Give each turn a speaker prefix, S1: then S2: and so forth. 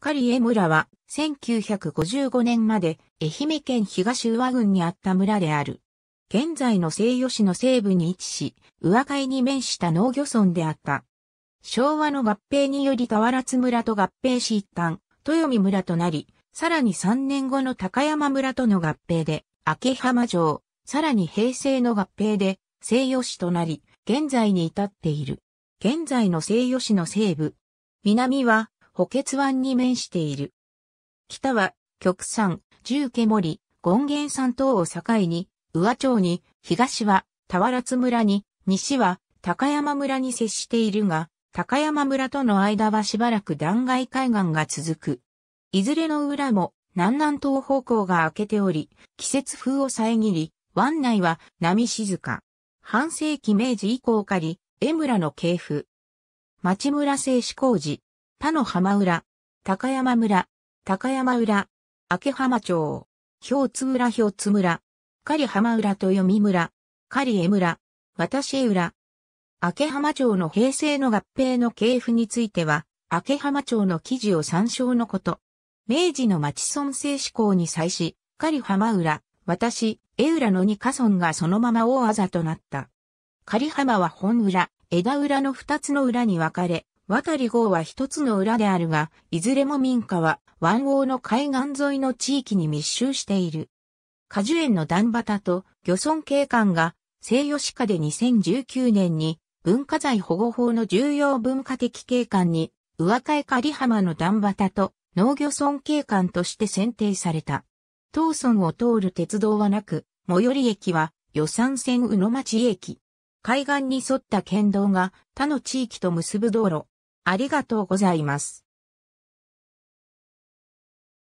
S1: 狩江村は1955年まで愛媛県東宇和郡にあった村である。現在の西予市の西部に位置し、宇和海に面した農漁村であった。昭和の合併により田原津村と合併し一旦、豊見村となり、さらに3年後の高山村との合併で、明浜城、さらに平成の合併で、西予市となり、現在に至っている。現在の西予市の西部。南は、補欠湾に面している。北は、極山、十家森、権現山等を境に、宇和町に、東は、田原津村に、西は、高山村に接しているが、高山村との間はしばらく断崖海岸が続く。いずれの裏も南南東方向が開けており、季節風を遮り、湾内は波静か。半世紀明治以降かり、江村の系譜。町村製紙工事、田の浜浦、高山村、高山浦、明浜町、氷津浦氷津村、狩浜浦読み村、狩江村、私江浦。明浜町の平成の合併の系譜については、明浜町の記事を参照のこと。明治の町村制志向に際し、狩浜浦、私、江浦の二家村がそのまま大あざとなった。狩浜は本浦、枝浦の二つの裏に分かれ、渡り号は一つの裏であるが、いずれも民家は湾王の海岸沿いの地域に密集している。果樹園の段畑と漁村景観が西吉下で2019年に文化財保護法の重要文化的景観に上海狩浜の段畑と農業村景観として選定された。当村を通る鉄道はなく、最寄り駅は予算線宇野町駅。海岸に沿った県道が他の地域と結ぶ道路、ありがとうございます。